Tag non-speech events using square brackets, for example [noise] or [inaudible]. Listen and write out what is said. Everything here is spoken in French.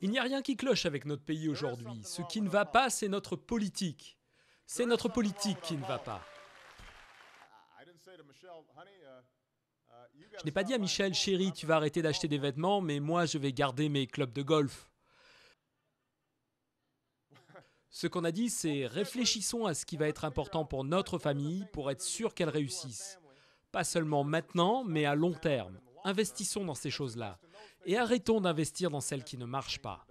Il n'y a rien qui cloche avec notre pays aujourd'hui. Ce qui ne va pas, c'est notre politique. C'est notre politique qui ne va pas. Uh, uh, je n'ai pas dit à Michel, chérie, tu vas arrêter d'acheter des vêtements, mais moi, je vais garder mes clubs de golf. [laughs] Ce qu'on a dit, c'est réfléchissons à ce qui va être important pour notre famille pour être sûr qu'elle réussisse. Pas seulement maintenant, mais à long terme. Investissons dans ces choses-là et arrêtons d'investir dans celles qui ne marchent pas.